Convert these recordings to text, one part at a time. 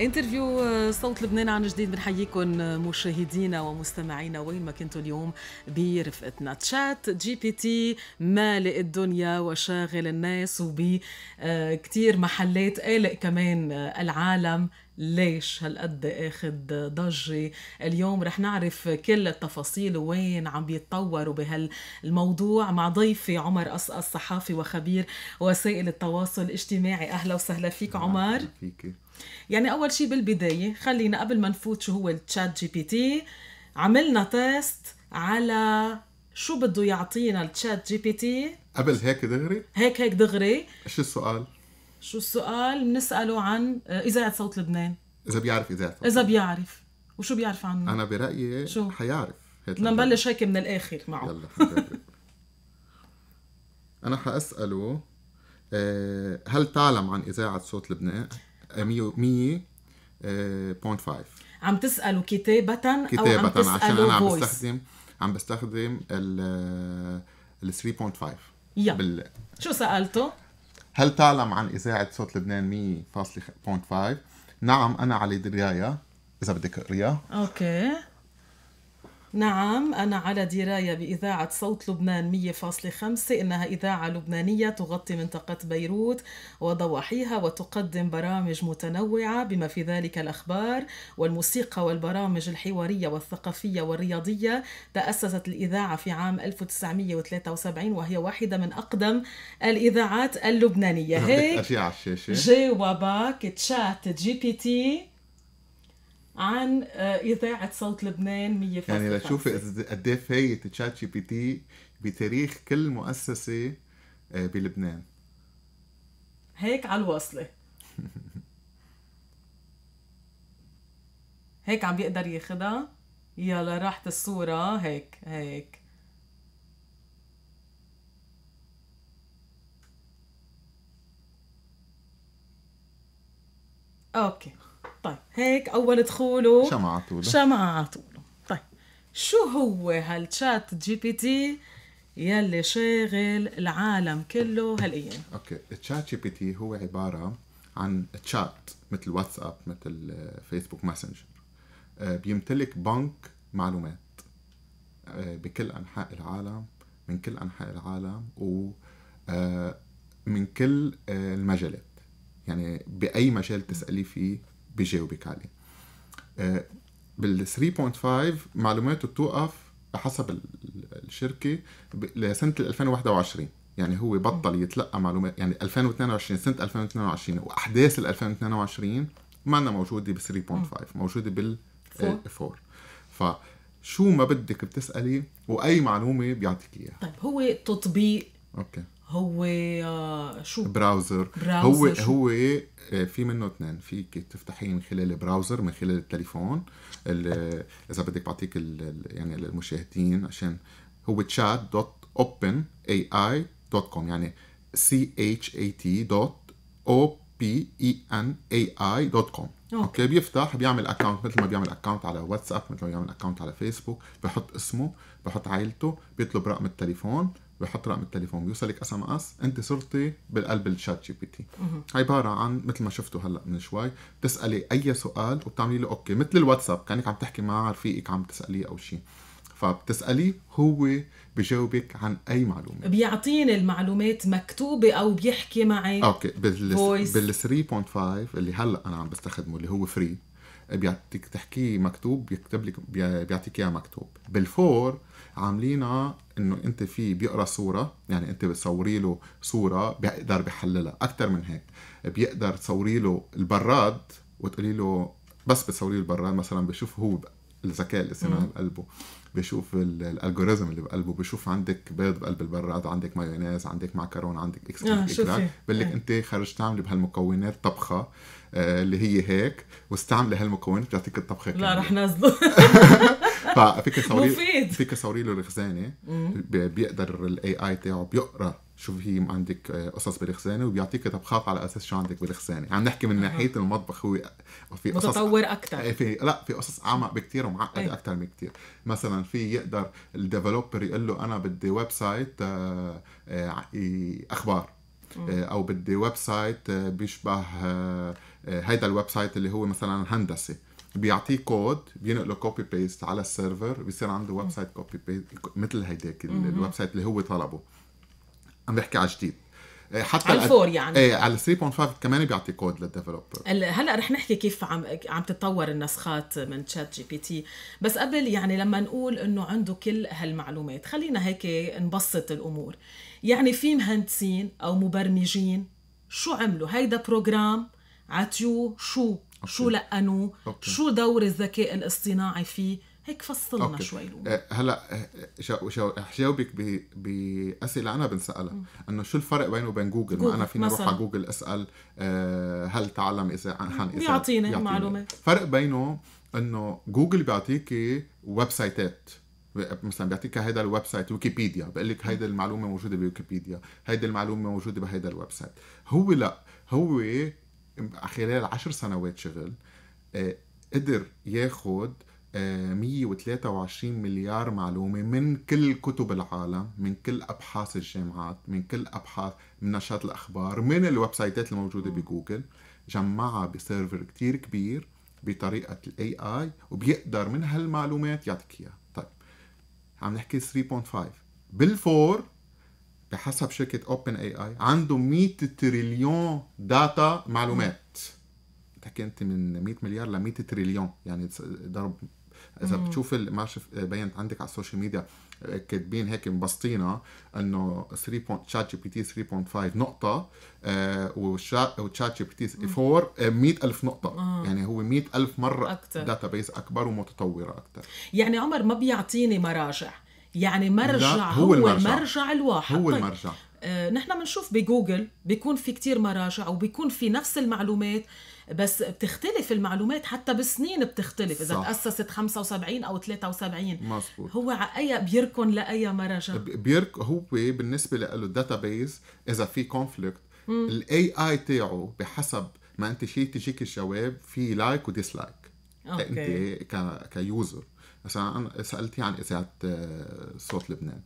انترفيو آه، صوت لبنان عن جديد بنحييكم آه، مشاهدينا ومستمعينا وين ما كنتوا اليوم برفقتنا تشات جي بي تي مالئ الدنيا وشاغل الناس وبكتير آه، محلات قالق كمان العالم ليش هالقد اخد ضجة اليوم رح نعرف كل التفاصيل وين عم بيتطوروا بهالموضوع مع ضيفي عمر قصقص صحافي وخبير وسائل التواصل الاجتماعي اهلا وسهلا فيك عمر فيكي. يعني اول شيء بالبدايه خلينا قبل ما نفوت شو هو التشات جي بي تي عملنا تيست على شو بده يعطينا التشات جي بي تي قبل هيك دغري هيك هيك دغري شو السؤال شو السؤال بنساله عن آه، اذاعه صوت لبنان اذا بيعرف اذاعه صوت اذا بيعرف وشو بيعرف عنه انا برايي شو حيعرف بدنا نبلش هيك من الاخر معه يلا انا حاساله آه، هل تعلم عن اذاعه صوت لبنان 100.5 آه، عم تسألوا كتابة, كتابة او عم تساله عشان انا عم بستخدم عم بستخدم ال 3.5 آه، يلا شو سالته؟ هل تعلم عن اذاعه صوت لبنان 100.5؟ نعم انا على دريايا اذا بدك اقريها اوكي نعم أنا على دراية بإذاعة صوت لبنان 100.5 إنها إذاعة لبنانية تغطي منطقة بيروت وضواحيها وتقدم برامج متنوعة بما في ذلك الأخبار والموسيقى والبرامج الحوارية والثقافية والرياضية تأسست الإذاعة في عام 1973 وهي واحدة من أقدم الإذاعات اللبنانية هيك جاوبك تشات جي بي تي عن آه، اذاعه صوت لبنان 100% يعني لتشوفي قد ايه فايت تشات جي بي تي بتاريخ كل مؤسسه آه، بلبنان هيك على الوصله هيك عم بيقدر ياخدها يلا راحت الصورة هيك هيك اوكي طيب هيك اول دخوله شمعة طوله شمعة طوله طيب شو هو هالتشات جي بي تي يلي شاغل العالم كله هالايام اوكي التشات جي بي تي هو عباره عن تشات مثل واتساب مثل فيسبوك ماسنجر آه، بيمتلك بنك معلومات آه، بكل انحاء العالم من كل انحاء العالم و آه، من كل المجالات يعني باي مجال تسالي فيه بيجاوبك عليه آه، بال 3.5 معلوماته بتوقف حسب الشركه لسنه 2021 يعني هو بطل يتلقى معلومات يعني 2022 سنه 2022 واحداث ال 2022 ما أنا موجوده بال 3.5 موجوده بال 4 آه، فشو ما بدك بتسالي واي معلومه بيعطيك اياها طيب هو تطبيق اوكي هو آه، شو براوزر, براوزر هو شو؟ هو آه، في منه اثنين فيك تفتحيه من خلال براوزر من خلال التليفون اذا بدك بعطيك يعني للمشاهدين عشان هو تشات دوت اوبن اي اي دوت كوم يعني سي اتش اي تي دوت او بي اي ان اي اي دوت كوم اوكي بيفتح بيعمل اكونت مثل ما بيعمل اكونت على واتساب مثل ما بيعمل اكونت على فيسبوك بحط اسمه بحط عائلته بيطلب رقم التليفون بحط رقم التليفون بيوصلك اس ام اس انت صرتي بالقلب الشات جي بي تي عباره عن مثل ما شفتوا هلا من شوي بتسالي اي سؤال وبتعملي له اوكي مثل الواتساب كانك عم تحكي مع رفيقك عم تساليه او شيء فبتساليه هو بجاوبك عن اي معلومه بيعطيني المعلومات مكتوبه او بيحكي معي اوكي بال 3.5 اللي هلا انا عم بستخدمه اللي هو فري بيعطيك تحكيه مكتوب بيكتب لك بيعطيك اياه مكتوب بالفور عاملينها انه انت في بيقرا صوره يعني انت بتصوري له صوره بيقدر بحللها اكثر من هيك بيقدر تصوري له البراد وتقولي له بس بتصوري له البراد مثلا بشوف هو الذكاء الاصطناعي بقلبه بشوف الالجوريزم اللي بقلبه بشوف عندك بيض بقلب البراد عندك مايونيز عندك معكرون عندك اكس آه شوفي بقول لك إيه. انت خرجت تعملي بهالمكونات طبخه آه، اللي هي هيك واستعملي هالمكونات بتعطيك الطبخه لا رح نازله ففي كسوري في كسوري له الخزانه بيقدر الاي اي تاعه بيقرا شو هي عندك آه، قصص بالخزانه وبيعطيك طبخات على اساس شو عندك بالخزانه عم يعني نحكي من ناحيه المطبخ هو في قصص متطور اكثر إيه، في لا في قصص اعمق بكثير ومعقده ايه. اكثر من كثير مثلا في يقدر الديفلوبر يقول له انا بدي ويب آه، آه، سايت اخبار او بدي ويب سايت بيشبه هيدا الويب سايت اللي هو مثلا هندسه بيعطيه كود بينقله كوبي بيست على السيرفر بيصير عنده ويب سايت كوبي بيست مثل هيداك الويب سايت اللي هو طلبه عم بحكي على جديد آه، حتى على الفور يعني ايه على 3.5 كمان بيعطي كود للديفلوبر هلا رح نحكي كيف عم عم تتطور النسخات من تشات جي بي تي بس قبل يعني لما نقول انه عنده كل هالمعلومات خلينا هيك نبسط الامور يعني في مهندسين او مبرمجين شو عملوا هيدا بروجرام عتيو شو أوكي. شو لقنوه شو دور الذكاء الاصطناعي فيه هيك فصلنا أوكي. شوي أه هلا أه، شو شو حجاوبك باسئله انا بنسالها انه شو الفرق بينه وبين جوجل, جوجل. ما انا فيني اروح على جوجل اسال أه، هل تعلم اذا عن اذا بيعطيني معلومات فرق بينه انه جوجل بيعطيكي ويب سايتات مثلا بيعطيك هيدا الويب سايت ويكيبيديا بقول لك هيدا المعلومه موجوده بويكيبيديا هيدا المعلومه موجوده بهيدا الويب سايت هو لا هو خلال عشر سنوات شغل آه، قدر ياخد 123 آه، مليار معلومة من كل كتب العالم من كل أبحاث الجامعات من كل أبحاث من نشاط الأخبار من الويب سايتات الموجودة بجوجل جمعها بسيرفر كتير كبير بطريقة الاي اي وبيقدر من هالمعلومات يعطيك اياها طيب عم نحكي 3.5 بالفور بحسب شركه اوبن اي اي عنده 100 تريليون داتا معلومات بتحكي انت من 100 مليار ل 100 تريليون يعني ضرب اذا بتشوف ما شفت بينت عندك على السوشيال ميديا آه، كاتبين هيك مبسطينا آه، انه 3. تشات جي بي تي 3.5 نقطه وشات جي بي تي 4 100000 نقطه مم. آه. يعني هو 100000 مره داتا بيس اكبر ومتطوره اكثر يعني عمر ما بيعطيني مراجع يعني مرجع هو, هو المرجع. المرجع الواحد هو طيب، المرجع آه نحن بنشوف بجوجل بيكون في كتير مراجع وبيكون في نفس المعلومات بس بتختلف المعلومات حتى بسنين بتختلف اذا صح. تاسست 75 او 73 مزبوط. هو على اي بيركن لاي مرجع بيرك هو بالنسبه له الداتابيز اذا في كونفليكت الاي اي تاعه بحسب ما انت شيء تجيك الجواب في لايك وديسلايك انت كيوزر مثلا سالتي عن اذاعه آه، صوت لبنان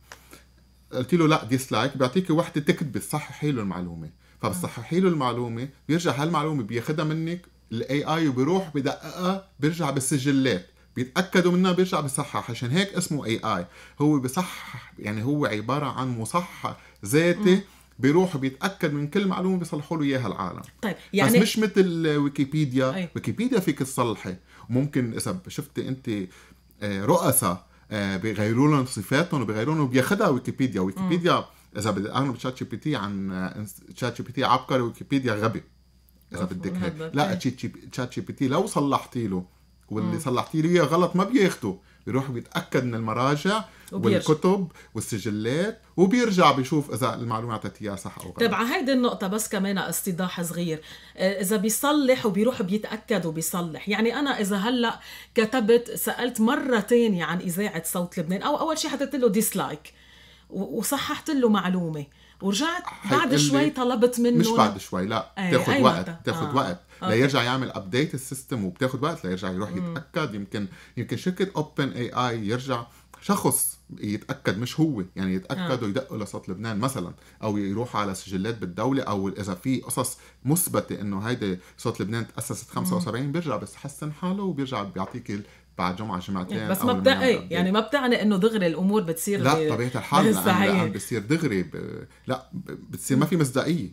قلت له لا ديسلايك بيعطيكي وحده تكتبي تصححي له المعلومه فبتصححي له المعلومه بيرجع هالمعلومه بياخذها منك الاي اي وبيروح بدققها بيرجع بالسجلات بيتاكدوا منها بيرجع بصحح عشان هيك اسمه اي اي هو بصحح يعني هو عباره عن مصحح ذاتي بيروح بيتاكد من كل معلومه بيصلحوا له اياها العالم طيب يعني بس مش مثل ويكيبيديا أي. ويكيبيديا فيك تصلحي ممكن اذا شفتي انت آه، رؤساء آه، بيغيروا لهم صفاتهم وبيغيروا لهم وبياخذها ويكيبيديا ويكيبيديا اذا بدي اقارن بشات جي بي تي عن شات جي بي تي عبقري ويكيبيديا غبي اذا بدك هيك لا تشات إيه. جي بي تي لو صلحتي له واللي صلحتي له غلط ما بياخده بيروح بيتاكد من المراجع وبيرجع. والكتب والسجلات وبيرجع بيشوف اذا المعلومه اعطت اياه صح او غلط طيب هيدي النقطه بس كمان استيضاح صغير آه، اذا بيصلح وبيروح بيتاكد وبيصلح يعني انا اذا هلا كتبت سالت مره ثانيه عن اذاعه صوت لبنان او اول شيء حطيت له ديسلايك وصححت له معلومه ورجعت بعد شوي طلبت منه مش بعد شوي لا إيه، بتاخذ وقت بتاخذ آه. وقت آه. ليرجع يعمل ابديت السيستم وبتاخذ وقت ليرجع يروح مم. يتاكد يمكن يمكن شركه اوبن اي اي يرجع شخص يتاكد مش هو يعني يتاكد آه. ويدقوا لصوت لبنان مثلا او يروح على سجلات بالدوله او اذا في قصص مثبته انه هيدي صوت لبنان تاسست 75 بيرجع بس حسن حاله وبيرجع بيعطيك بعد جمعه جمعتين بس ما بتعني إيه، يعني ما بتعني انه دغري الامور بتصير لا بطبيعه الحال لا بتصير دغري ب... لا بتصير ما في مصداقيه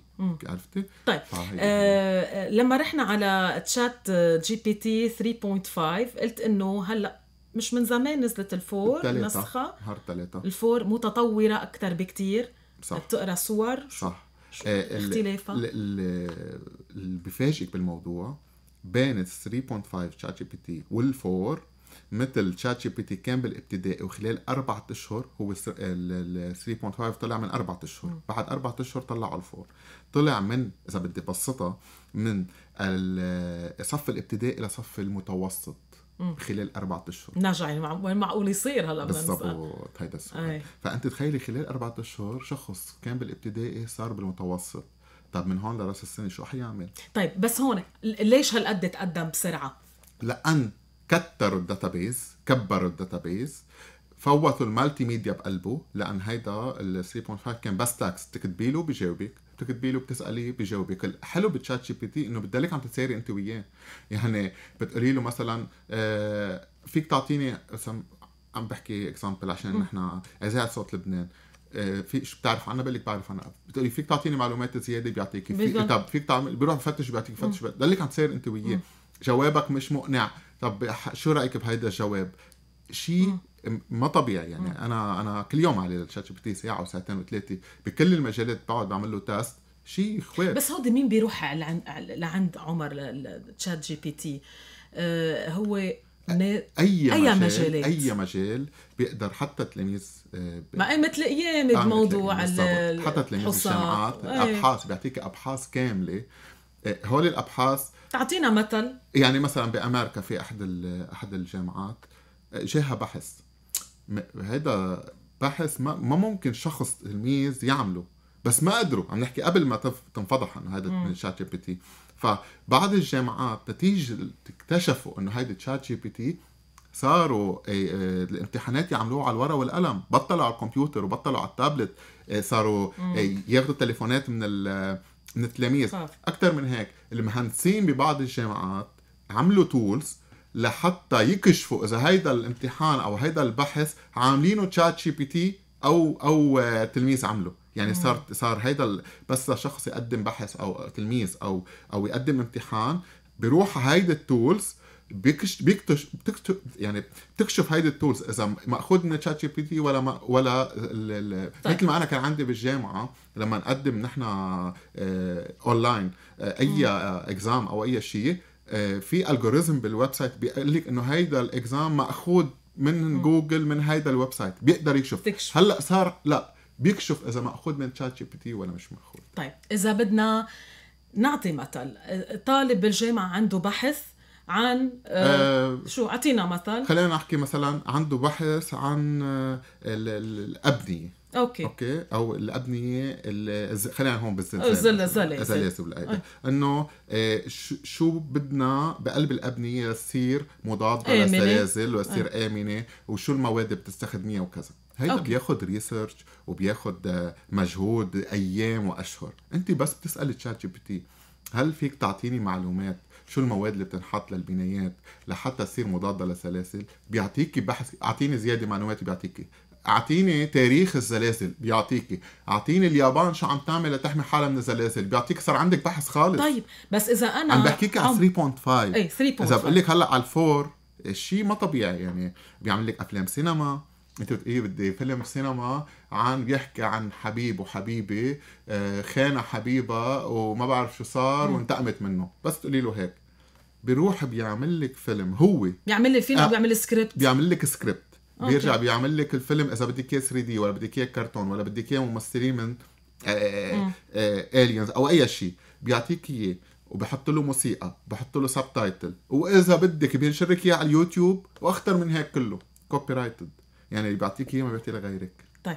عرفتي؟ طيب آه لما رحنا على تشات جي بي تي 3.5 قلت انه هلا مش من زمان نزلت الفور نسخه نهار ثلاثة الفور متطوره اكثر بكثير صح بتقرا صور صح آه، اختلافها اللي بفاجئك بالموضوع بين ال 3.5 تشات جي بي تي وال4 مثل تشات جي بي تي كان بالابتدائي وخلال أربعة أشهر هو ال 3.5 طلع من أربعة أشهر بعد أربعة أشهر طلعوا الفور طلع من إذا بدي بسطها من الصف الابتدائي لصف المتوسط خلال أربعة أشهر نرجع يعني وين معقول يصير هلا بالضبط هيدا السؤال أي. فأنت تخيلي خلال أربعة أشهر شخص كان بالابتدائي صار بالمتوسط طب من هون لراس السنة شو حيعمل؟ طيب بس هون ليش هالقد تقدم بسرعة؟ لأن كتروا الداتابيز كبروا الداتابيز فوتوا المالتي ميديا بقلبه لان هيدا ال 3.5 كان بس تاكس بتكتبي له بجاوبك بتكتبي له بتساليه بجاوبك الحلو بتشات جي بي تي انه بتضلك عم تتساري انت وياه يعني بتقولي له مثلا آه، فيك تعطيني عم بحكي اكزامبل عشان نحن اذاعه صوت لبنان آه، في شو بتعرف عنها بقول لك بعرف عنها بتقولي فيك تعطيني معلومات زياده بيعطيك في طب فيك تعمل بيروح بفتش بيعطيك بفتش بيضلك عم تصير انت وياه جوابك مش مقنع طب شو رايك بهيدا الجواب شيء ما طبيعي يعني انا انا كل يوم على الشات جي بي تي ساعه وساعتين وثلاثه بكل المجالات بقعد بعمل له تاست شيء خوات بس هودي مين بيروح لعند لعند عمر لتشات جي بي تي آه، هو اي اي مجال اي مجال بيقدر حتى تلاميذ آه، ما مثل ايام بموضوع حتى تلاميذ الجامعات إيه. ابحاث بيعطيك ابحاث كامله إيه، هول الابحاث تعطينا مثل يعني مثلا بامريكا في احد احد الجامعات إيه، جاها بحث هذا بحث ما, ما ممكن شخص تلميذ يعمله بس ما قدروا عم نحكي قبل ما تنفضح انه هذا من شات جي بي تي فبعض الجامعات نتيجه اكتشفوا انه هيدا تشات جي بي تي صاروا إيه، الامتحانات يعملوها على الورقه والقلم بطلوا على الكمبيوتر وبطلوا على التابلت صاروا ياخذوا تليفونات من من التلاميذ اكثر من هيك المهندسين ببعض الجامعات عملوا تولز لحتى يكشفوا اذا هيدا الامتحان او هيدا البحث عاملينه تشات جي بي تي او او آه، تلميذ عمله يعني صار صار هيدا بس شخص يقدم بحث او تلميذ او او يقدم امتحان بروح هيدي التولز بيكش بيكتش بتكتش يعني بتكشف هيدي التولز اذا ماخوذ من تشات جي بي تي ولا ما ولا ال ال طيب. مثل ما انا كان عندي بالجامعه لما نقدم نحن اونلاين آه، آه، اي اكزام آه، او اي شيء في الجوريزم بالويب سايت بيقول لك انه هيدا الاكزام ماخوذ من مم. جوجل من هيدا الويب سايت بيقدر يكشف تكشف. هلا صار لا بيكشف اذا ماخوذ من تشات جي بي تي ولا مش ماخوذ طيب اذا بدنا نعطي مثل طالب بالجامعه عنده بحث عن آه، آه، شو اعطينا مثل خلينا نحكي مثلا عنده بحث عن آه، الابنيه اوكي اوكي او الابنيه خلينا هون بالزلزال الزلازل آه. انه شو بدنا بقلب الابنيه يصير مضاد للزلازل ويصير آه. امنه وشو المواد بتستخدميها وكذا هيدا بياخد ريسيرش وبياخد مجهود ايام واشهر انت بس بتسالي تشات جي بي تي هل فيك تعطيني معلومات شو المواد اللي بتنحط للبنايات لحتى تصير مضاده لسلاسل بيعطيكي بحث اعطيني زياده معلومات بيعطيكي اعطيني تاريخ الزلازل بيعطيكي اعطيني اليابان شو عم تعمل لتحمي حالها من الزلازل بيعطيك صار عندك بحث خالص طيب بس اذا انا عم بحكيك على 3.5 اي 3.5 اذا بقول لك هلا على الفور الشيء ما طبيعي يعني بيعمل لك افلام سينما انت بتقولي بدي فيلم سينما عن بيحكي عن حبيب وحبيبه آه، خانه حبيبها وما بعرف شو صار وانتقمت منه بس تقولي له هيك بيروح بيعمل لك فيلم هو بيعمل لي فيلم آه. بيعمل سكريبت بيعمل لك سكريبت بيرجع بيعمل لك الفيلم اذا بدك اياه 3 دي ولا بدك اياه كرتون ولا بدك اياه ممثلين من الينز آه، آه، او اي شيء بيعطيك اياه وبحط له موسيقى بحط له سب تايتل واذا بدك بينشرك اياه على اليوتيوب واخطر من هيك كله كوبي رايتد يعني اللي بيعطيك اياه ما بيعطي لغيرك طيب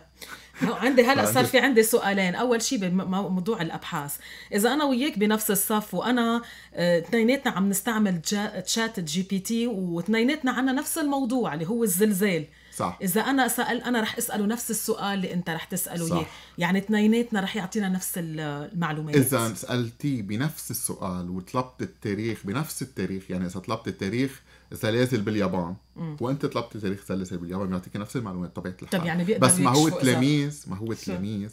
عندي هلا طيب. صار في عندي سؤالين اول شيء بموضوع الابحاث اذا انا وياك بنفس الصف وانا آه، اثنيناتنا عم نستعمل تشات جي بي تي واثنيناتنا عنا نفس الموضوع اللي هو الزلزال صح اذا انا سال انا رح اساله نفس السؤال اللي انت رح تساله اياه يعني اثنيناتنا رح يعطينا نفس المعلومات اذا سالتيه بنفس السؤال وطلبت التاريخ بنفس التاريخ يعني اذا طلبت التاريخ سلاسل باليابان مم. وانت طلبت تاريخ سلاسل باليابان بيعطيك نفس المعلومات طبيعه الحال طب يعني بيقدر بس ما هو تلاميذ ما هو تلاميذ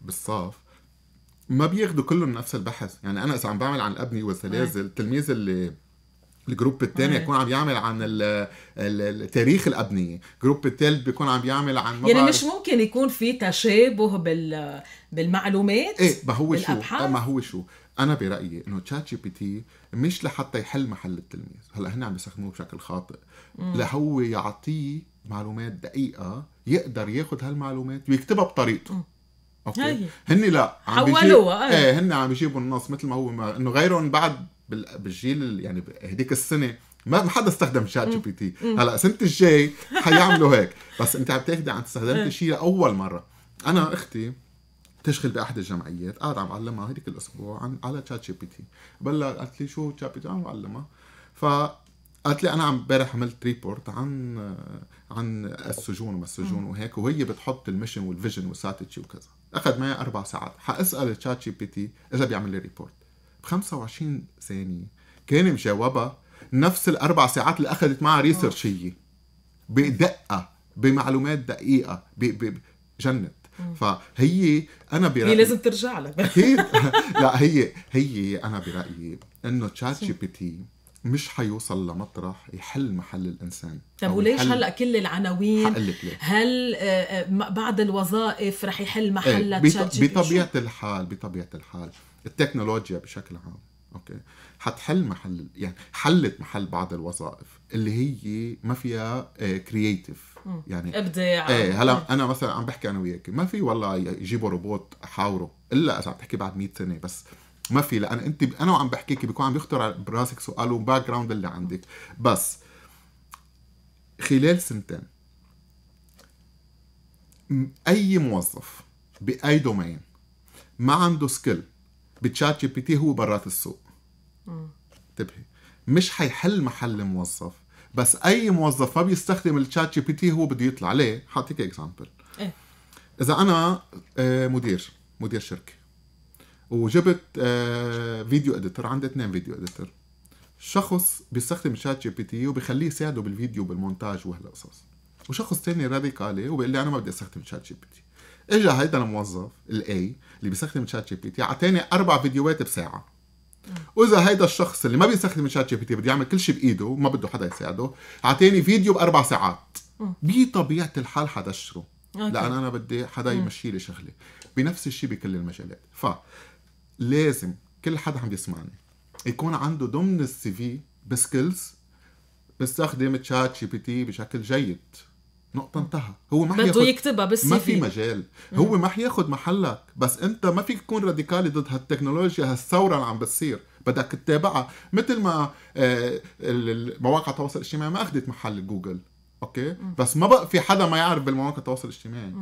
بالصف ما بياخذوا كلهم نفس البحث يعني انا اذا عم بعمل عن الابني والسلاسل إيه. التلميذ اللي الجروب الثاني إيه. يكون عم يعمل عن التاريخ الابنيه، الجروب الثالث بيكون عم يعمل عن يعني مش ممكن يكون في تشابه بال بالمعلومات ايه ما هو شو ما هو شو انا برايي انه تشات جي بي تي مش لحتى يحل محل التلميذ هلا هن عم يستخدموه بشكل خاطئ لهو يعطيه معلومات دقيقه يقدر ياخذ هالمعلومات ويكتبها بطريقته مم. اوكي هن لا عم حولوها بيجيب... ايه هن عم يجيبوا النص مثل ما هو ما... انه غيرهم بعد بالجيل يعني هديك السنه ما حدا استخدم شات جي بي تي هلا السنه الجاي حيعملوا هيك بس انت عم تاخذي عم تستخدمي إيه. شيء لاول مره انا اختي تشغل باحد الجمعيات قاعد عم علمها هذيك الاسبوع عن على تشات جي بي تي بلا قالت لي شو تشات جي بي تي عم علمها ف قالت لي انا عم امبارح عملت ريبورت عن عن السجون وما السجون وهيك وهي بتحط المشن والفيجن والاستراتيجي وكذا اخذ معي اربع ساعات حاسال تشات جي بي تي اذا بيعمل لي ريبورت ب 25 ثانيه كان مجاوبها نفس الاربع ساعات اللي اخذت معها ريسيرش هي بدقه بمعلومات دقيقه بجنت فهي انا برأيي هي لازم ترجع لك اكيد لا هي هي انا برايي انه تشات جي بي تي مش حيوصل لمطرح يحل محل الانسان طب وليش هلا كل العناوين هل آه، آه، بعض الوظائف رح يحل محلها تشات جي بي تي بطبيعه الحال بطبيعه الحال التكنولوجيا بشكل عام اوكي حتحل محل يعني حلت محل بعض الوظائف اللي هي ما فيها كرييتيف آه، يعني ابداع ايه هلا انا مثلا عم بحكي انا وياك ما في والله يجيبوا روبوت حاوره الا اذا عم تحكي بعد 100 سنه بس ما في لان انت انا وعم بحكيك بيكون عم يخطر براسك سؤال والباك جراوند اللي عندك بس خلال سنتين اي موظف باي دومين ما عنده سكيل بتشات جي بي تي هو برات السوق انتبهي مش حيحل محل موظف بس اي موظف ما بيستخدم الشات جي بي تي هو بده يطلع ليه حاعطيك اكزامبل إيه؟ اذا انا آه، مدير مدير شركه وجبت آه، فيديو اديتر عندي اثنين فيديو اديتر شخص بيستخدم شات جي بي تي وبيخليه يساعده بالفيديو بالمونتاج وهالقصص وشخص تاني راديكالي وبيقول لي انا ما بدي استخدم شات جي بي تي اجى هيدا الموظف الاي اللي بيستخدم شات جي بي تي اعطاني اربع فيديوهات بساعه واذا هيدا الشخص اللي ما بيستخدم شات جي بي تي بده يعمل كل شيء بايده وما بده حدا يساعده اعطيني فيديو باربع ساعات بطبيعه الحال حدشره لان انا بدي حدا يمشي لي شغله بنفس الشيء بكل المجالات ف لازم كل حدا عم يسمعني يكون عنده ضمن السي في بسكيلز بستخدم تشات جي بي تي بشكل جيد نقطة انتهى هو ما بده يكتبها بس ما في مجال هو ما حياخد محلك بس انت ما فيك تكون راديكالي ضد هالتكنولوجيا هالثورة اللي عم بتصير بدك تتابعها مثل ما آه، مواقع التواصل الاجتماعي ما اخذت محل جوجل اوكي بس ما بقى في حدا ما يعرف بالمواقع التواصل الاجتماعي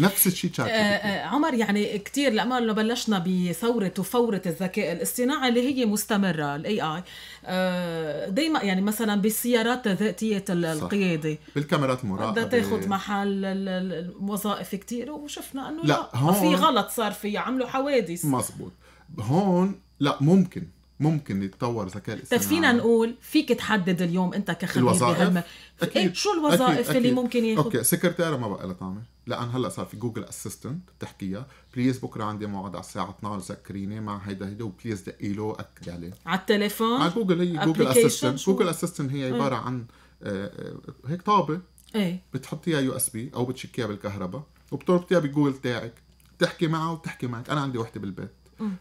نفس الشيء شاكر آه, آه، عمر يعني كثير لما بلشنا بثوره وفوره الذكاء الاصطناعي اللي هي مستمره الاي اي آه دائما يعني مثلا بالسيارات ذاتيه القياده صح. بالكاميرات المراقبه بدها تاخذ محل الوظائف كثير وشفنا انه لا, لا. هون في غلط صار فيها عملوا حوادث مزبوط هون لا ممكن ممكن يتطور ذكاء طيب، الاصطناعي بس فينا نقول فيك تحدد اليوم انت كخبير الوظائف إيه، أكيد. إيه شو الوظائف أكيد. اللي أكيد. ممكن ياخذ اوكي سكرتيرة ما بقى لها طعمه لان هلا صار في جوجل اسيستنت بتحكيها بليز بكره عندي موعد على الساعه 12 سكريني مع هيدا هيدا وبليز دقي له اكد عليه يعني. على التليفون على جوجل هي جوجل اسيستنت جوجل اسيستنت هي آه. عباره عن آه، آه، هيك طابه ايه بتحطيها يو اس بي او بتشكيها بالكهرباء وبتربطيها بجوجل تاعك بتحكي معه وبتحكي معك انا عندي وحده بالبيت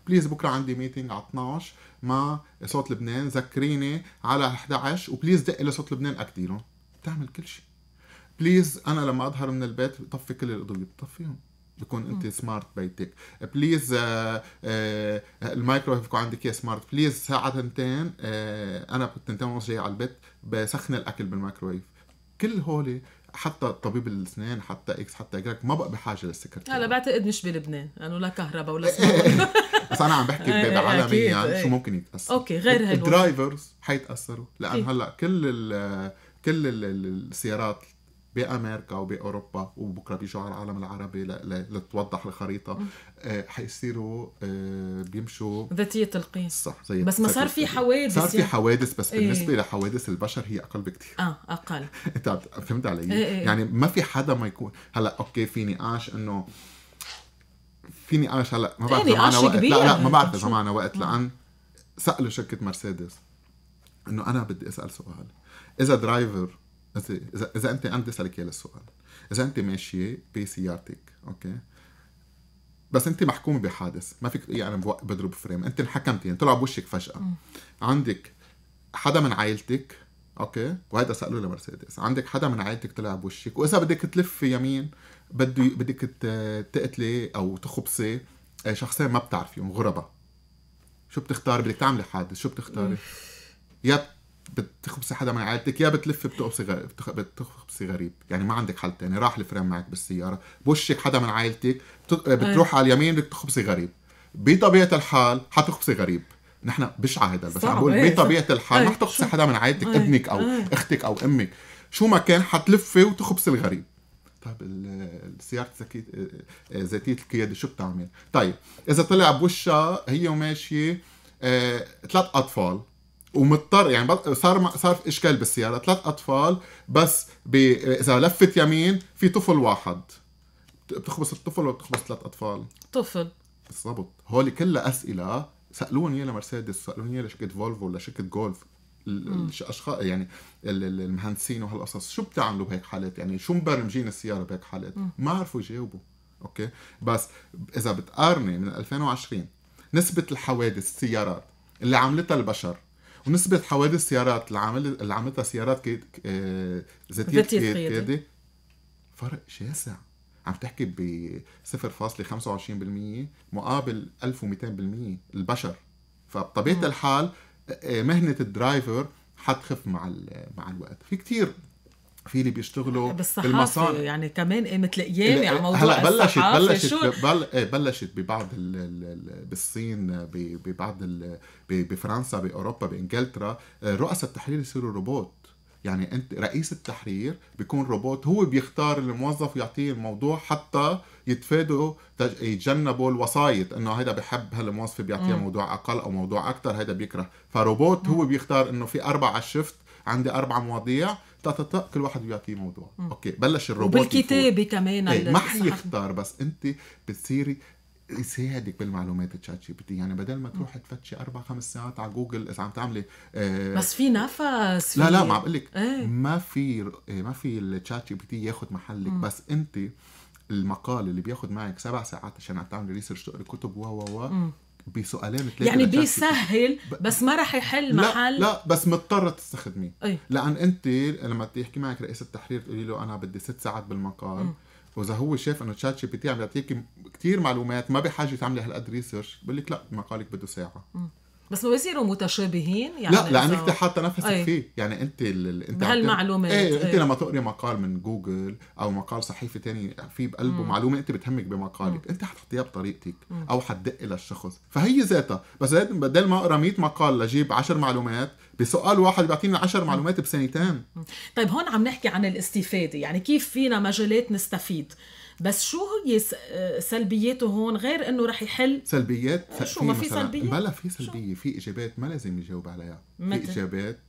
بليز بكره عندي ميتنج على 12 مع صوت لبنان ذكريني على 11 وبليز دق لي صوت لبنان اكدي بتعمل كل شيء بليز انا لما اظهر من البيت بطفي كل الاضويه بطفيهم بكون انت سمارت بيتك بليز آه آه المايكرويف يكون عندك اياه سمارت بليز ساعه تنتين آه انا بتنتين ونص جاي على البيت بسخن الاكل بالمايكرويف كل هول حتى طبيب الاسنان حتى اكس حتى اجرك ما بقى بحاجه للسكرتيره هلا بعتقد مش بلبنان لانه لا كهرباء ولا بس انا عم بحكي بعالميا يعني شو ممكن يتاثر اوكي غير هالدرايفرز حيتاثروا لان هلا كل الـ كل السيارات بامريكا وباوروبا وبكره بيجوا على العالم العربي لتوضح الخريطه آه، حيصيروا آه، بيمشوا ذاتيه القيس صح زي بس ما صار في حوادث صار في يعني. حوادث بس إيه. بالنسبه لحوادث البشر هي اقل بكثير اه اقل انت فهمت علي؟ إيه،, إيه،, إيه. يعني ما في حدا ما يكون هلا اوكي في نقاش انه في نقاش هلا ما بعرف إيه معنا وقت لا آه. لا ما بعرف اذا معنا وقت لان سالوا شركه مرسيدس انه انا بدي اسال سؤال اذا درايفر اذا اذا انت عم تسالك اياه السؤال اذا انت ماشيه بسيارتك اوكي بس انت محكومه بحادث ما فيك تقولي انا بضرب فريم انت انحكمتي يعني طلع بوشك فجاه عندك حدا من عائلتك اوكي وهذا سالوه لمرسيدس عندك حدا من عائلتك طلع بوشك واذا بدك تلفي يمين بده بدك تقتلي او تخبصي آه، شخصين ما بتعرفيهم غرباء شو بتختاري بدك تعملي حادث شو بتختاري يا بتخبصي حدا من عائلتك يا بتلفي بتقبصي غريب بتخبصي غريب يعني ما عندك حل تاني راح الفريم معك بالسياره بوشك حدا من عائلتك بتروح أيه. على اليمين بدك تخبصي غريب بطبيعه الحال حتخبصي غريب نحن بشعه هذا بس عم بقول إيه، بطبيعه الحال ما حتخبصي حدا من عائلتك ايه ابنك او ايه اختك او امك شو ما كان حتلفي وتخبصي الغريب طيب السيارة ذاتية آه، القيادة شو بتعمل؟ طيب إذا طلع بوشها هي وماشية آه، ثلاث أطفال ومضطر يعني صار صار اشكال بالسياره ثلاث اطفال بس اذا لفت يمين في طفل واحد بتخبص الطفل ولا بتخبص ثلاث اطفال طفل بالضبط هولي كلها اسئله سالوني لمرسيدس سالوني لشركه فولفو ولا شركه جولف الاشخاص يعني المهندسين وهالقصص شو بتعملوا بهيك حالات يعني شو مبرمجين السياره بهيك حالات ما عرفوا يجاوبوا اوكي بس اذا بتقارني من 2020 نسبه الحوادث السيارات اللي عملتها البشر ونسبة حوادث سيارات اللي اللي عملتها سيارات كيد آه، ذاتية قيادة فرق شاسع عم تحكي ب 0.25% مقابل 1200% البشر فبطبيعة الحال آه، آه، مهنة الدرايفر حتخف مع مع الوقت في كتير في اللي بيشتغلوا بالصحافة بالمصانع يعني كمان قامت إيه، القيامة على موضوع هلا بلشت بلشت بل ايه بلشت ببعض ال... بالصين ب... ببعض ال... ب... بفرنسا باوروبا بانجلترا آه، رؤساء التحرير يصيروا روبوت يعني انت رئيس التحرير بيكون روبوت هو بيختار الموظف ويعطيه الموضوع حتى يتفادوا يتجنبوا الوسايط انه هيدا بحب هالموظفه بيعطيها موضوع اقل او موضوع اكثر هيدا بيكره فروبوت م. هو بيختار انه في اربع على عندي اربع مواضيع تا كل واحد بيعطيه موضوع م. اوكي بلش الروبوت بالكتابه كمان ايه ما حيختار بس انت بتصيري يساعدك بالمعلومات تشات جي بي تي يعني بدل ما تروح تفتشي اربع خمس ساعات على جوجل اذا عم تعملي آه بس في نفس في لا لا ما عم لك ايه؟ ما في إيه، ما في التشات جي بي تي ياخذ محلك م. بس انت المقال اللي بياخذ معك سبع ساعات عشان تعمل ريسيرش تقري كتب و و و بسؤالين ثلاثه يعني بيسهل بس ما رح يحل لا محل لا بس مضطره تستخدميه لان انت لما تحكي معك رئيس التحرير تقولي له انا بدي ست ساعات بالمقال م. واذا هو شاف انه تشات جي بي تي عم يعطيك كثير معلومات ما بحاجه تعملي هالقد ريسيرش بقول لك لا مقالك بده ساعه م. بس ما بيصيروا متشابهين يعني لا لانك إذا... حاطه نفسك أي. فيه يعني انت ال... انت بهالمعلومات ايه انت لما تقري مقال من جوجل او مقال صحيفه تاني في بقلبه مم. معلومه انت بتهمك بمقالك مم. انت حتحطيها بطريقتك مم. او حتدقي للشخص فهي ذاتها بس بدل ما اقرا 100 مقال لجيب 10 معلومات بسؤال واحد بيعطيني 10 معلومات بثانيتين طيب هون عم نحكي عن الاستفاده يعني كيف فينا مجالات نستفيد بس شو هي آه، سلبياته هون غير انه رح يحل سلبيات شو ما في سلبيات بلا في سلبيه في اجابات ما لازم يجاوب عليها في اجابات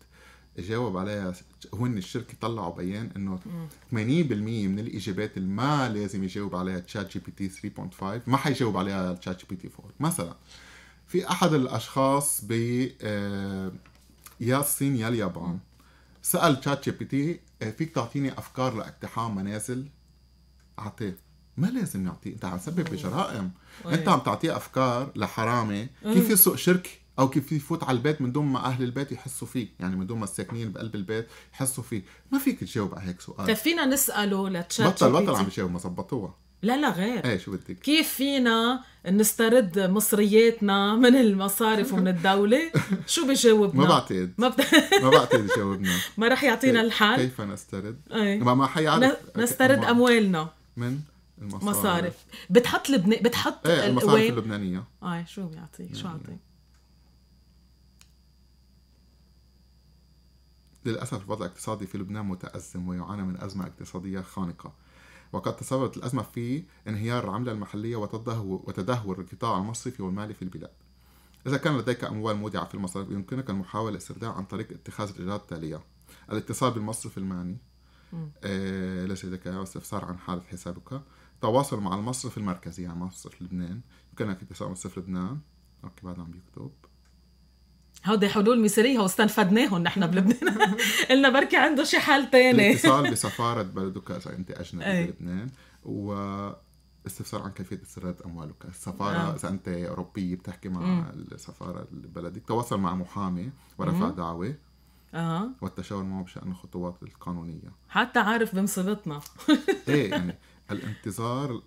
جاوب عليها هون الشركه طلعوا بيان انه 80% من الاجابات اللي ما لازم يجاوب عليها تشات جي بي تي 3.5 ما حيجاوب عليها تشات جي بي تي 4 مثلا في احد الاشخاص ب آه، يا الصين يا اليابان سال تشات جي بي تي فيك تعطيني افكار لاقتحام منازل اعطيه ما لازم نعطيه انت عم تسبب بجرائم أيوة. أيوة. انت عم تعطيه افكار لحرامي أمم. كيف يسوق شركه او كيف يفوت على البيت من دون ما اهل البيت يحسوا فيه يعني من دون ما الساكنين بقلب البيت يحسوا فيه ما فيك تجاوب على هيك سؤال طيب فينا نساله لتشات بطل بطل عم يجاوب ما زبطوها لا لا غير ايه شو بدك كيف فينا نسترد مصرياتنا من المصارف ومن الدولة شو بجاوبنا ما بعتقد ما, بت... ما بعتقد جاوبنا ما رح يعطينا الحل كيف نسترد ايه. ما ما حيعرف نسترد اموالنا من المصارف مصارف بتحط لبن... بتحط ايه المصارف الوين... اللبنانيه اه شو بيعطيك شو يعني. اعطيك للأسف الوضع الاقتصادي في لبنان متأزم ويعانى من أزمة اقتصادية خانقة وقد تسببت الأزمة في انهيار العملة المحلية وتدهور القطاع المصرفي والمالي في البلاد إذا كان لديك أموال مودعة في المصارف يمكنك المحاولة استرداعها عن طريق اتخاذ الإجراءات التالية الاتصال بالمصرف المعني لشركة إيه، واستفسار عن حالة حسابك تواصل مع المصرف المركزي يعني مصرف لبنان يمكنك اتصال مصرف لبنان اوكي بعد عم بيكتب هودي حلول مصرية واستنفدناهم نحن بلبنان قلنا بركي عنده شي حل تاني الاتصال بسفارة بلدك إذا أنت أجنبي بلبنان و استفسار عن كيفية استرداد أموالك السفارة آه. إذا أنت أوروبية بتحكي مع السفارة بلدك تواصل مع محامي ورفع دعوة اها والتشاور معه بشأن الخطوات القانونية حتى عارف بمصيبتنا ايه يعني الانتظار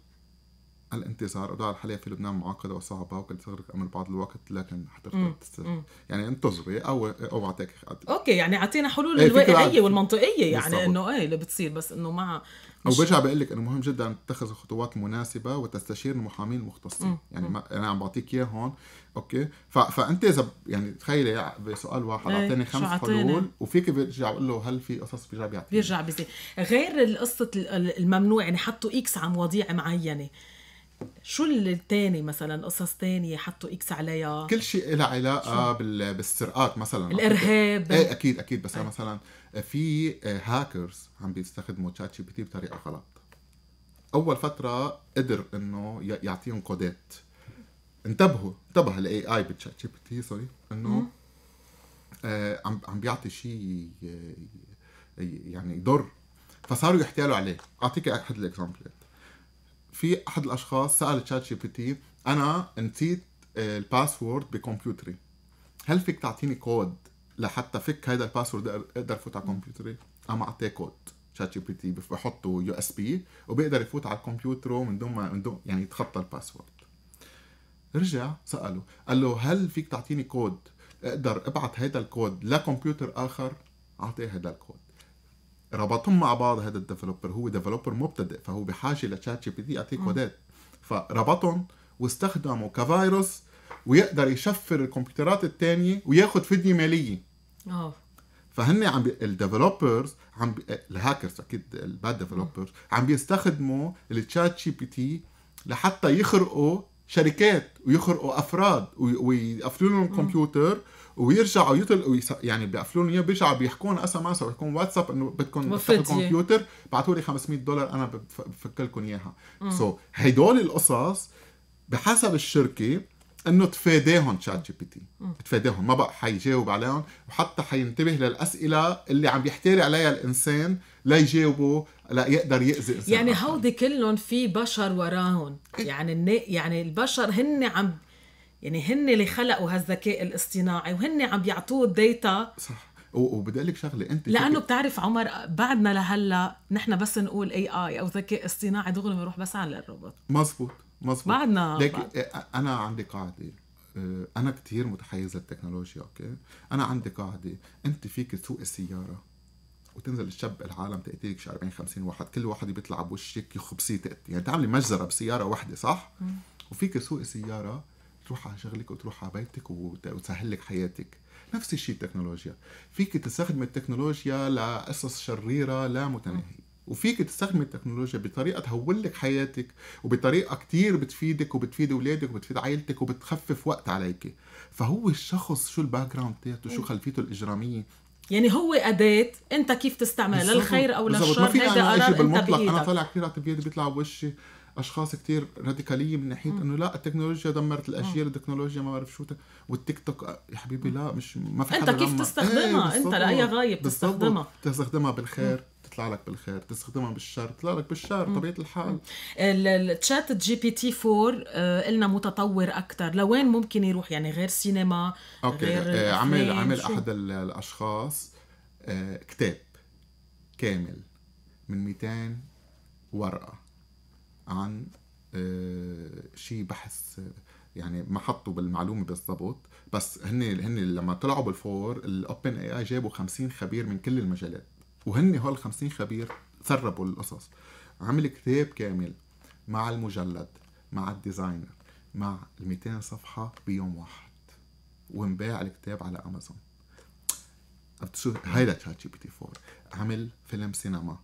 الانتظار الأوضاع الحالية في لبنان معقدة وصعبة وقد تغرق أمل بعض الوقت لكن حتقدر يعني انتظري أو أوعى تاكي أوكي يعني أعطينا حلول ايه الواقعية والمنطقية يعني إنه إيه اللي بتصير بس إنه مع او وبرجع بقول لك انه مهم جدا تتخذ الخطوات المناسبه وتستشير المحامين المختصين مم. يعني ما يعني انا عم بعطيك اياه هون اوكي ف... فانت اذا يعني تخيلي بسؤال واحد إيه، اعطيني خمس حلول وفيك برجع بقول له هل في قصص بيرجع بيعطيك بيرجع بيزيد، غير قصه الممنوع يعني حطوا اكس على مواضيع معينه شو التاني مثلا قصص تانية حطوا اكس عليها كل شيء له علاقه بال... بالسرقات مثلا الارهاب ايه اكيد اكيد بس أي. مثلا في هاكرز عم بيستخدموا تشات جي بي تي بطريقه غلط اول فتره قدر انه يعطيهم كودات انتبهوا انتبه الاي اي بالتشات جي بي تي سوري انه آه عم بيعطي شيء آه، يعني يضر فصاروا يحتالوا عليه اعطيك احد الاكزامبلات في احد الاشخاص سال تشات جي بي تي انا نسيت آه، الباسورد بكمبيوتري هل فيك تعطيني كود لحتى فك هذا الباسورد اقدر افوت على كمبيوتري قام اعطيه كود تشات جي بي تي بحطه يو اس بي وبيقدر يفوت على الكمبيوتر من دون ما من دون يعني يتخطى الباسورد رجع ساله قال له هل فيك تعطيني كود اقدر ابعت هذا الكود لكمبيوتر اخر اعطيه هذا الكود ربطهم مع بعض هذا الديفلوبر هو ديفلوبر مبتدئ فهو بحاجه لتشات جي بي تي يعطيه كودات فربطهم واستخدمه كفيروس ويقدر يشفر الكمبيوترات الثانيه وياخذ فديه ماليه اه فهن عم الديفلوبرز عم الهاكرز اكيد الباد ديفلوبرز عم بيستخدموا التشات جي بي تي لحتى يخرقوا شركات ويخرقوا افراد ويقفلوا لهم الكمبيوتر ويرجعوا يطلقوا يعني بيقفلون اياه بيرجعوا بيحكون اس ام اس ويحكون واتساب انه بدكم تفتحوا كمبيوتر بعثوا لي 500 دولار انا بفك لكم اياها سو so, هدول القصص بحسب الشركه انه تفاداهم تشات جي بي تي تفاداهم ما بقى حيجاوب عليهم وحتى حينتبه للاسئله اللي عم يحتاري عليها الانسان ليجاوبه لا يقدر ياذي انسان يعني هودي كلهم في بشر وراهم إيه. يعني يعني البشر هن عم يعني هن اللي خلقوا هالذكاء الاصطناعي وهن عم بيعطوه الداتا صح وبدي اقول لك شغله انت لانه فكرة... بتعرف عمر بعدنا لهلا نحن بس نقول اي اي او ذكاء اصطناعي دغري بنروح بس على الروبوت مزبوط مزبوط بعدنا لكن بعد. انا عندي قاعده انا كثير متحيز للتكنولوجيا اوكي انا عندي قاعده انت فيك تسوق السياره وتنزل الشب العالم تقتلك شي 40 50 واحد كل واحد بيطلع بوشك يخبصيه تقتل يعني تعملي مجزره بسياره واحده صح وفيك تسوقي سياره تروح على شغلك وتروح على بيتك وتسهل لك حياتك نفس الشيء التكنولوجيا فيك تستخدم التكنولوجيا لقصص شريره لا متناهيه وفيك تستخدم التكنولوجيا بطريقه تهول لك حياتك وبطريقه كتير بتفيدك وبتفيد اولادك وبتفيد عائلتك وبتخفف وقت عليك فهو الشخص شو الباك جراوند تاعته شو خلفيته الاجراميه يعني هو أداة أنت كيف تستعملها للخير أو للشر هذا قرار أنت بإيدك أنا طالع كثير على بيطلع بوشي اشخاص كتير راديكاليه من ناحيه انه لا التكنولوجيا دمرت الاشياء التكنولوجيا ما بعرف شو والتيك توك يا حبيبي لا مش ما في انت حدا كيف تستخدمها ايه انت لاي غايه بتستخدمها تستخدمها بالخير مم. تطلع لك بالخير تستخدمها بالشر تطلع لك بالشر طبيعه الحال التشات جي بي تي 4 قلنا متطور اكثر لوين ممكن يروح يعني غير سينما أوكي. غير آه، عمل عمل احد الاشخاص آه، كتاب كامل من 200 ورقه عن آه، شيء بحث يعني ما حطوا بالمعلومه بالضبط بس هن هن لما طلعوا بالفور الاوبن اي اي جابوا 50 خبير من كل المجالات وهن هول 50 خبير سربوا القصص عمل كتاب كامل مع المجلد مع الديزاينر مع ال 200 صفحه بيوم واحد وانباع الكتاب على امازون هيدا تشات جي بي تي 4 عمل فيلم سينما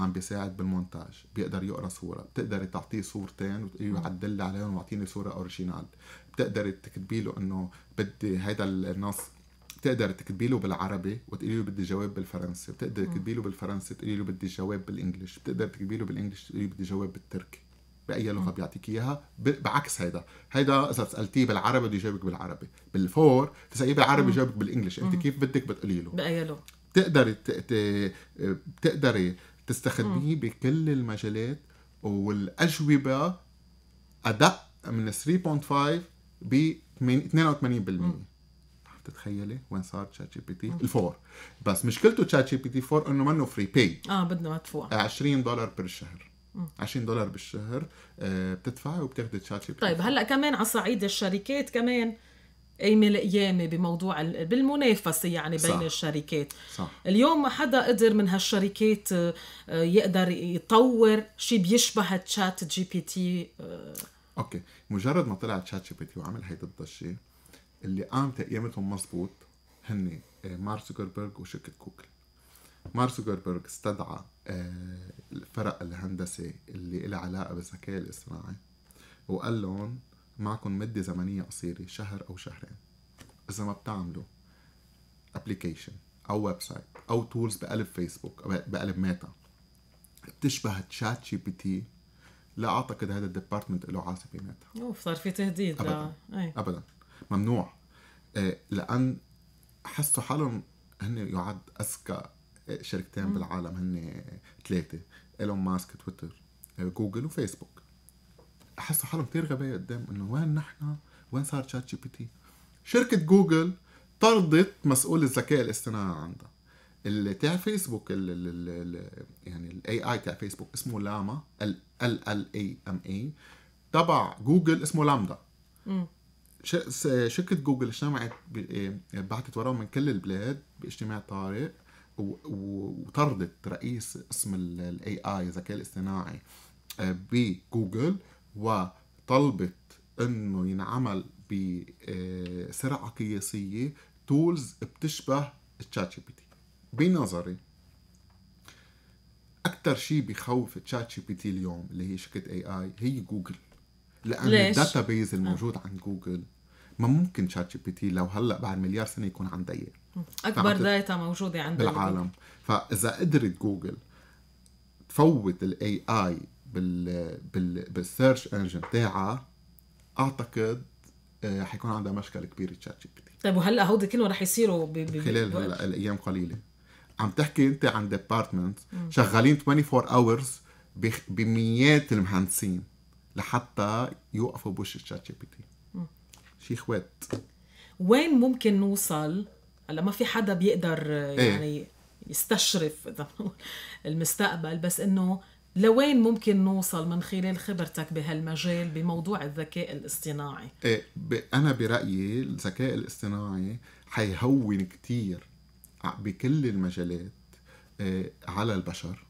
عم بيساعد بالمونتاج بيقدر يقرا صوره بتقدر تعطيه صورتين ويعدل عليهم ويعطيني صوره اوريجينال بتقدر تكتبي له انه بدي هيدا النص بتقدر تكتبي له بالعربي وتقولي له بدي جواب بالفرنسي بتقدر تكتبي له بالفرنسي تقولي له بدي جواب بالانجلش بتقدر تكتبي له بالانجلش تقولي بدي جواب بالتركي باي لغه بيعطيك اياها بعكس هيدا هيدا اذا سالتيه بالعربي بده يجاوبك بالعربي بالفور تساليه بالعربي يجاوبك بالانجلش انت كيف بدك بتقولي له باي لغه بتقدري بتقدري تستخدميه بكل المجالات والاجوبه ادق من 3.5 ب 82% تتخيلي وين صار تشات جي بي تي الفور بس مشكلته تشات جي بي تي 4 انه منه فري باي اه بدنا مدفوع 20 دولار بالشهر 20 دولار بالشهر بتدفعي وبتاخذي تشات جي بي تي طيب هلا كمان على صعيد الشركات كمان قيمه القيامه بموضوع بالمنافسه يعني بين صح. الشركات صح. اليوم ما حدا قدر من هالشركات آه، يقدر يطور شيء بيشبه تشات جي بي تي اوكي مجرد ما طلع تشات جي بي تي وعمل هيدا الضجه اللي قامت قيامتهم مزبوط هن آه، مارك زوكربيرج وشركه جوجل مارك زوكربيرج استدعى آه، الفرق الهندسي اللي لها علاقه بالذكاء الاصطناعي وقال لهم معكم مدة زمنية قصيرة شهر أو شهرين إذا ما بتعملوا ابلكيشن أو ويب سايت أو تولز بقلب فيسبوك بقلب ميتا بتشبه تشات جي بي تي لا أعتقد هذا الديبارتمنت له عاصي بميتا أوف صار في تهديد أبدا لا. آه، إيه. أبدا ممنوع آه، لأن حسوا حالهم هن يعد أذكى آه، شركتين م. بالعالم هن ثلاثة ايلون ماسك تويتر جوجل وفيسبوك احس حالهم كثير غبية قدام انه وين نحن وين صار تشات جي بي تي شركة جوجل طردت مسؤول الذكاء الاصطناعي عندها اللي تاع فيسبوك الـ الـ يعني الاي اي تاع فيسبوك اسمه لاما ال ال ال اي ام اي تبع جوجل اسمه لامدا شركة جوجل اجتمعت آه، بعثت وراهم من كل البلاد باجتماع طارئ وطردت رئيس اسم الاي اي الذكاء الاصطناعي آه، بجوجل وطلبت انه ينعمل بسرعه آه، قياسيه تولز بتشبه تشات جي بي تي بنظري اكثر شيء بخوف تشات جي بي تي اليوم اللي هي شركه اي اي هي جوجل لان الداتا بيز الموجود آه. عند جوجل ما ممكن تشات جي بي تي لو هلا بعد مليار سنه يكون عندها اياه اكبر داتا موجوده عند بالعالم فاذا قدرت جوجل تفوت الاي اي بال بال بالسيرش انجن تاعها اعتقد آه، حيكون عندها مشكل كبير تشات جي بي تي طيب وهلا هودي كلهم رح يصيروا خلال هلا الايام قليله عم تحكي انت عن ديبارتمنت شغالين 24 اورز بميات المهندسين لحتى يوقفوا بوش تشات جي بي تي شي خوات وين ممكن نوصل هلا ما في حدا بيقدر إيه. يعني ايه. يستشرف اذا المستقبل بس انه لوين ممكن نوصل من خلال خبرتك بهالمجال بموضوع الذكاء الاصطناعي؟ إيه أنا برأيي الذكاء الاصطناعي حيهون كتير بكل المجالات إيه، على البشر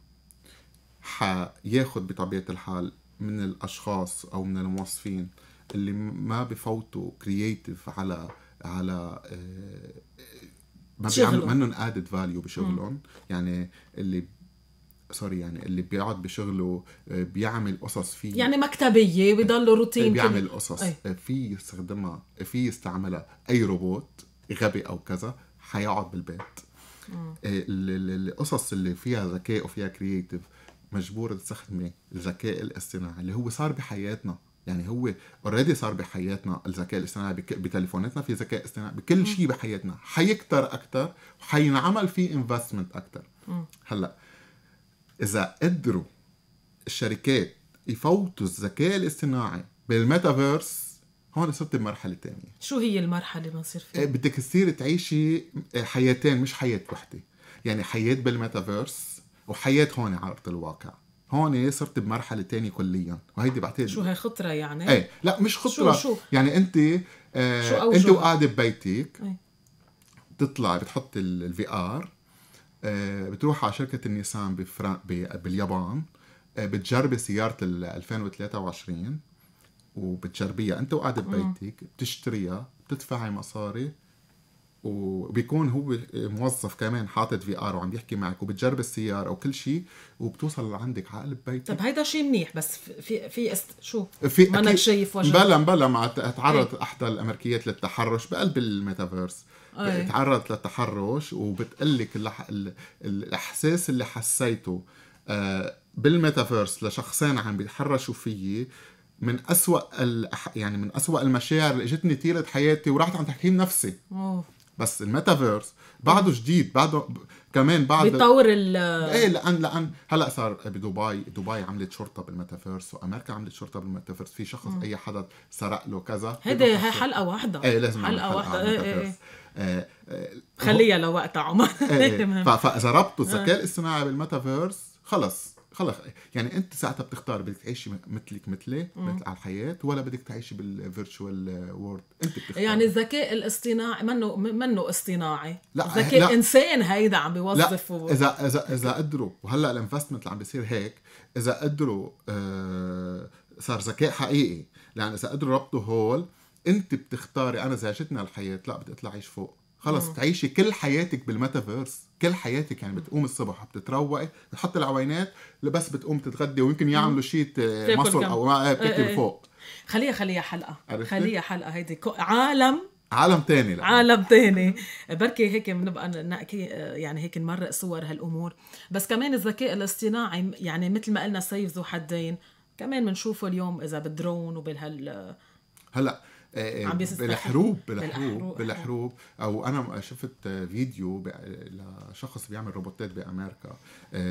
حياخد بطبيعة الحال من الأشخاص أو من الموظفين اللي ما بفوتوا كرييتيف على على إيه، ما بيعملوا منهم ادد فاليو بشغلهم يعني اللي سوري يعني اللي بيقعد بشغله آه، بيعمل قصص فيه يعني مكتبيه بضله روتين إيه، بيعمل قصص آه، في يستخدمها في يستعملها اي روبوت غبي او كذا حيقعد بالبيت آه، القصص اللي فيها ذكاء وفيها كرييتيف مجبور تستخدمي إيه؟ الذكاء الاصطناعي اللي هو صار بحياتنا يعني هو اوريدي صار بحياتنا الذكاء الاصطناعي بك... بتليفوناتنا في ذكاء اصطناعي بكل شيء بحياتنا حيكتر اكثر وحينعمل فيه انفستمنت اكثر هلا اذا قدروا الشركات يفوتوا الذكاء الاصطناعي بالميتافيرس هون صرت بمرحله تانية شو هي المرحله بنصير فيها إيه، بدك تصير تعيشي إيه، حياتين مش حياه وحده يعني حياه بالميتافيرس وحياه هون على ارض الواقع هون صرت بمرحله تانية كليا وهيدي بعتقد شو هي خطره يعني ايه لا مش خطره شو شو؟ يعني انت آه شو انت وقاعده ببيتك ايه؟ بتطلعي بتحطي الفي ار آه، بتروح على شركه النيسان بفران... باليابان آه، بتجربي سياره ال 2023 وبتجربيها انت وقاعده ببيتك بتشتريها بتدفعي مصاري وبيكون هو موظف كمان حاطط في ار وعم يحكي معك وبتجرب السياره وكل شيء وبتوصل لعندك على قلب بيتك طب هيدا شيء منيح بس في في است... شو في ما انك شايف وجهك بلا بلا مع تعرض ايه؟ احدى الامريكيات للتحرش بقلب الميتافيرس آه، ايه؟ تعرضت للتحرش وبتقلك اللح... ال... الاحساس اللي حسيته آه بالميتافيرس لشخصين عم بيتحرشوا فيي من أسوأ الأح... يعني من أسوأ المشاعر اللي اجتني طيله حياتي وراحت عم تحكي نفسي أوه. بس الميتافيرس بعده جديد بعده كمان بعد بيطور ال ايه لان لان هلا صار بدبي دبي عملت شرطه بالميتافيرس وامريكا عملت شرطه بالميتافيرس في شخص م. اي حدا سرق له كذا هيدي هي حلقه واحده ايه لازم حلقه واحده إيه، إيه،, إيه. ايه ايه خليها لوقتها عمر فاذا ربطوا آه. الذكاء الاصطناعي بالميتافيرس خلص خلص يعني انت ساعتها بتختار بدك تعيشي مثلك مثلي مثل على الحياه ولا بدك تعيشي بالفيرتشوال وورد انت بتختار يعني الذكاء الاصطناعي منه منه اصطناعي لا ذكاء انسان هيدا عم لا اذا اذا اذا قدروا وهلا الانفستمنت اللي عم بيصير هيك اذا قدروا آه صار ذكاء حقيقي لان اذا قدروا ربطوا هول انت بتختاري انا زعجتنا الحياه لا بدي اطلع عيش فوق خلاص مم. تعيشي كل حياتك بالميتافيرس كل حياتك يعني بتقوم الصبح بتتروقي بتحطي العوينات بس بتقوم تتغدي ويمكن يعملوا شيء مصر او إيه، بتكتب إيه. فوق خليها خليها حلقه خليها حلقه هيدي عالم عالم تاني لأ. عالم تاني بركي هيك بنبقى نأكي يعني هيك نمرق صور هالامور بس كمان الذكاء الاصطناعي يعني مثل ما قلنا سيف ذو حدين كمان بنشوفه اليوم اذا بالدرون وبهال هلا آه، آه، بالحروب بالحروب بالحروب آه. او انا شفت فيديو لشخص بيعمل روبوتات بامريكا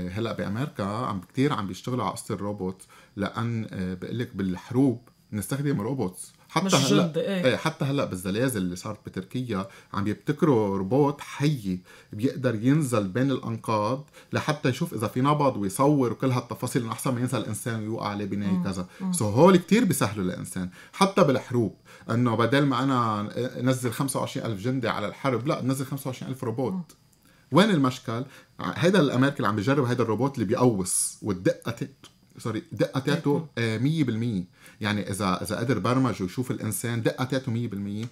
هلا بامريكا عم كثير عم بيشتغلوا على قصه الروبوت لان بقول لك بالحروب نستخدم روبوتس حتى هلا إيه. ايه. حتى هلا بالزلازل اللي صارت بتركيا عم يبتكروا روبوت حي بيقدر ينزل بين الانقاض لحتى يشوف اذا في نبض ويصور وكل هالتفاصيل انه احسن ما ينزل الانسان ويوقع عليه بنايه كذا سو so هول كثير بيسهلوا للانسان حتى بالحروب انه بدل ما انا نزل 25000 جندي على الحرب لا نزل 25000 روبوت وين المشكل؟ هذا الامريكي اللي عم بيجرب هذا الروبوت اللي بيقوص والدقه سوري دقه تاعته 100% آه، يعني اذا اذا قدر برمج ويشوف الانسان دقه تاعته 100%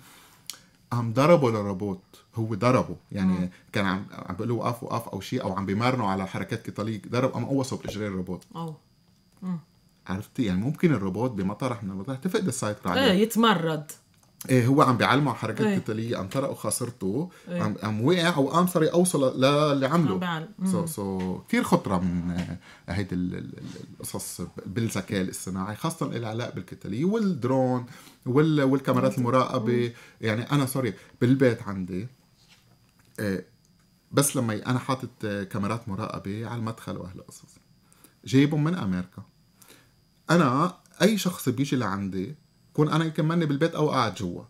عم ضربه للروبوت هو ضربه يعني مم. كان عم عم بيقول له وقف وقف او شيء او عم بيمرنه على حركات قتاليه ضرب قام قوصه باجري الروبوت عرفتي يعني ممكن الروبوت بمطرح من المطارح تفقد السيطره عليه ايه يتمرد ايه هو عم بيعلمه حركات حركات إيه. قتاليه قام وخسرته خاصرته قام إيه. عم وقع وقام صار يوصل للي عمله عم سو سو كثير خطره من آه، هيدي القصص بالذكاء الاصطناعي خاصه العلاقه بالقتاليه والدرون والكاميرات المراقبه يعني انا سوري بالبيت عندي آه، بس لما انا حاطط آه، كاميرات مراقبه على المدخل وهالقصص جايبهم من امريكا انا اي شخص بيجي لعندي كون انا كمان بالبيت او قاعد جوا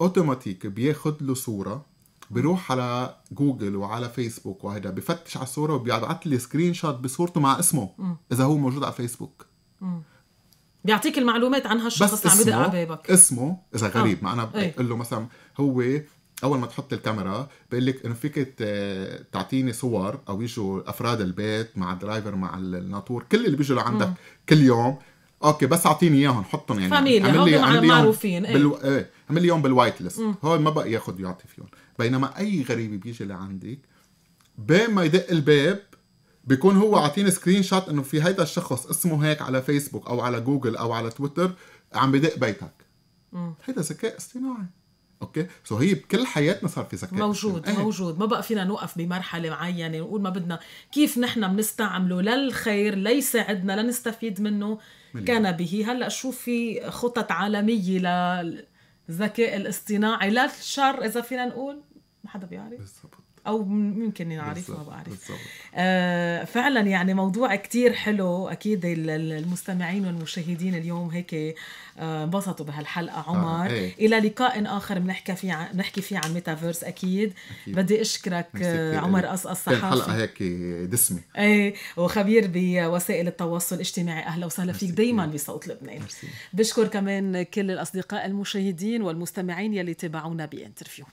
اوتوماتيك بياخد له صوره بروح على جوجل وعلى فيسبوك وهيدا بفتش على الصوره وبيبعث لي سكرين شوت بصورته مع اسمه م. اذا هو موجود على فيسبوك م. بيعطيك المعلومات عن هالشخص اللي عم بدق بابك اسمه اذا غريب آه. ما انا إيه. بقول له مثلا هو اول ما تحط الكاميرا بقول لك انه فيك تعطيني صور او يجوا افراد البيت مع الدرايفر مع الناطور كل اللي بيجوا لعندك كل يوم اوكي بس اعطيني اياهم حطهم يعني فاميليا عمل لي لي معروفين إيه. بالو... ايه عمل لي اياهم بالوايت ليست هول ما بقى ياخذ يعطي فيهم بينما اي غريب بيجي لعندك بين ما يدق الباب بيكون هو عاطيني سكرين شوت انه في هيدا الشخص اسمه هيك على فيسبوك او على جوجل او على تويتر عم بدق بيتك هيدا ذكاء اصطناعي اوكي سو هي بكل حياتنا صار في ذكاء موجود أهل. إيه. موجود ما بقى فينا نوقف بمرحله معينه نقول ما بدنا كيف نحن بنستعمله للخير ليساعدنا لنستفيد منه كان به هلا شو في خطط عالميه للذكاء الاصطناعي للشر اذا فينا نقول ما حدا بيعرف بالضبط او ممكن نعرف ما بعرف آه فعلا يعني موضوع كتير حلو اكيد المستمعين والمشاهدين اليوم هيك آه، انبسطوا آه بهالحلقه عمر آه. الى لقاء اخر بنحكي فيه عن بنحكي فيه عن ميتافيرس أكيد. اكيد بدي اشكرك آه عمر قصقص الصحافي الحلقه هيك دسمه ايه وخبير بوسائل التواصل الاجتماعي اهلا وسهلا فيك دائما بصوت لبنان مرسي. بشكر كمان كل الاصدقاء المشاهدين والمستمعين يلي تابعونا بانترفيو